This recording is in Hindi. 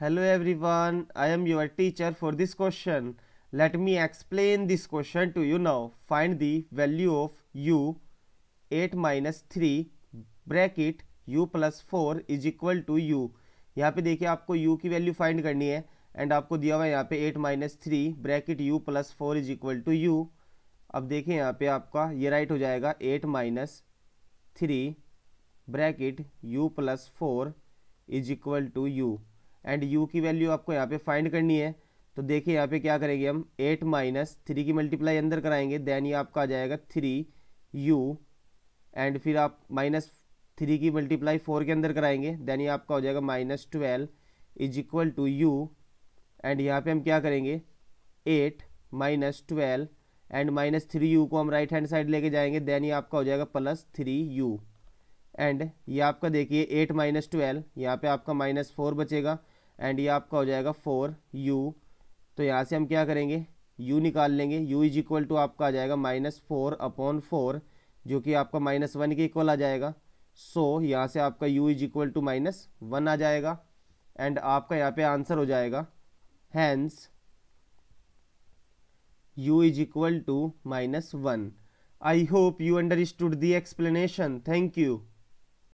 hello everyone i am your teacher for this question let me explain this question to you now find the value of u 8 minus three bracket u plus four is equal to u यहाँ पे देखिए आपको u की वैल्यू फाइंड करनी है एंड आपको दिया हुआ है यहाँ पे eight minus three bracket u plus four is equal to u अब देखिए यहाँ पे आपका ये राइट हो जाएगा eight minus three bracket u plus four is equal to u and u की वैल्यू आपको यहाँ पे फाइंड करनी है तो देखिए यहाँ पे क्या करेंगे हम एट माइनस थ्री की मल्टीप्लाई अंदर कराएंगे देन ये आपका आ जाएगा थ्री यू एंड फिर आप माइनस थ्री की मल्टीप्लाई फोर के अंदर कराएंगे देन ये आपका हो जाएगा minus twelve is equal to u and यहाँ पे हम क्या करेंगे eight minus twelve and minus three u को हम राइट हैंड साइड लेके जाएंगे देन ये आपका हो जाएगा प्लस थ्री यू एंड ये आपका देखिए एट माइनस ट्वेल्व यहाँ पे आपका माइनस फोर बचेगा एंड ये आपका हो जाएगा फोर यू तो यहाँ से हम क्या करेंगे u निकाल लेंगे u इज इक्वल टू आपका आ जाएगा माइनस फोर अपॉन फोर जो कि आपका माइनस वन के इक्वल आ जाएगा सो so, यहाँ से आपका u is equal to minus one आ जाएगा एंड आपका यहाँ पे आंसर हो जाएगा hence u is equal to minus one I hope you understood the explanation thank you